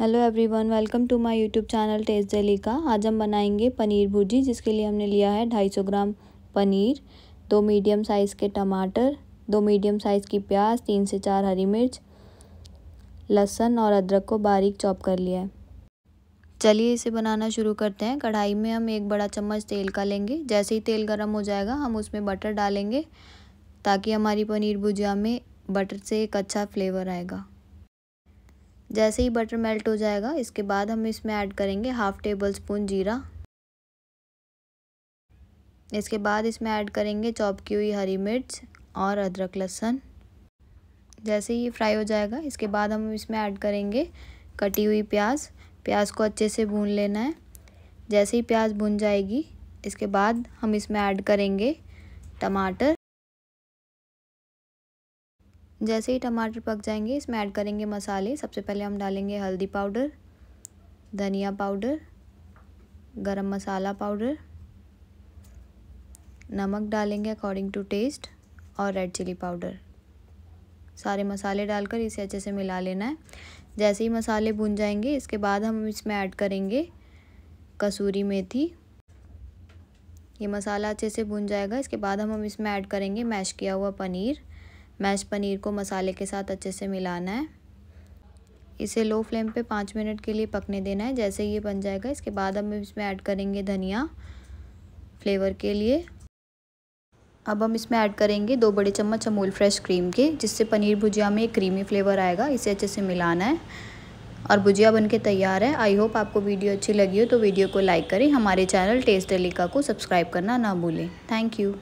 hello everyone welcome to my YouTube channel taste daily का आज हम बनाएंगे पनीर भुर्जी जिसके लिए हमने लिया है ढाई सौ ग्राम पनीर दो मीडियम साइज़ के टमाटर दो मीडियम साइज़ की प्याज तीन से चार हरी मिर्च लहसन और अदरक को बारीक चॉप कर लिया है चलिए इसे बनाना शुरू करते हैं कढ़ाई में हम एक बड़ा चम्मच तेल का लेंगे जैसे ही तेल गर्म हो जाएगा हम उसमें बटर डालेंगे ताकि हमारी पनीर भुजिया में बटर से एक अच्छा फ्लेवर आएगा जैसे ही बटर मेल्ट हो जाएगा इसके बाद हम इसमें ऐड करेंगे हाफ़ टेबल स्पून जीरा इसके बाद इसमें ऐड करेंगे चॉप की हुई हरी मिर्च और अदरक लहसुन जैसे ही फ्राई हो जाएगा इसके बाद हम इसमें ऐड करेंगे कटी हुई प्याज प्याज को अच्छे से भून लेना है जैसे ही प्याज भुन जाएगी इसके बाद हम इसमें ऐड करेंगे टमाटर जैसे ही टमाटर पक जाएंगे इसमें ऐड करेंगे मसाले सबसे पहले हम डालेंगे हल्दी पाउडर धनिया पाउडर गरम मसाला पाउडर नमक डालेंगे अकॉर्डिंग टू टेस्ट और रेड चिली पाउडर सारे मसाले डालकर इसे अच्छे से मिला लेना है जैसे ही मसाले भुन जाएंगे इसके बाद हम इसमें ऐड करेंगे कसूरी मेथी ये मसाला अच्छे से भुन जाएगा इसके बाद हम हम इसमें ऐड करेंगे मैश किया हुआ पनीर मैश पनीर को मसाले के साथ अच्छे से मिलाना है इसे लो फ्लेम पे पाँच मिनट के लिए पकने देना है जैसे ये बन जाएगा इसके बाद हम इसमें ऐड करेंगे धनिया फ्लेवर के लिए अब हम इसमें ऐड करेंगे दो बड़े चम्मच अमूल फ्रेश क्रीम के जिससे पनीर भुजिया में एक क्रीमी फ्लेवर आएगा इसे अच्छे से मिलाना है और भुजिया बनके तैयार है आई होप आपको वीडियो अच्छी लगी हो तो वीडियो को लाइक करें हमारे चैनल टेस्ट डेलिका को सब्सक्राइब करना ना भूलें थैंक यू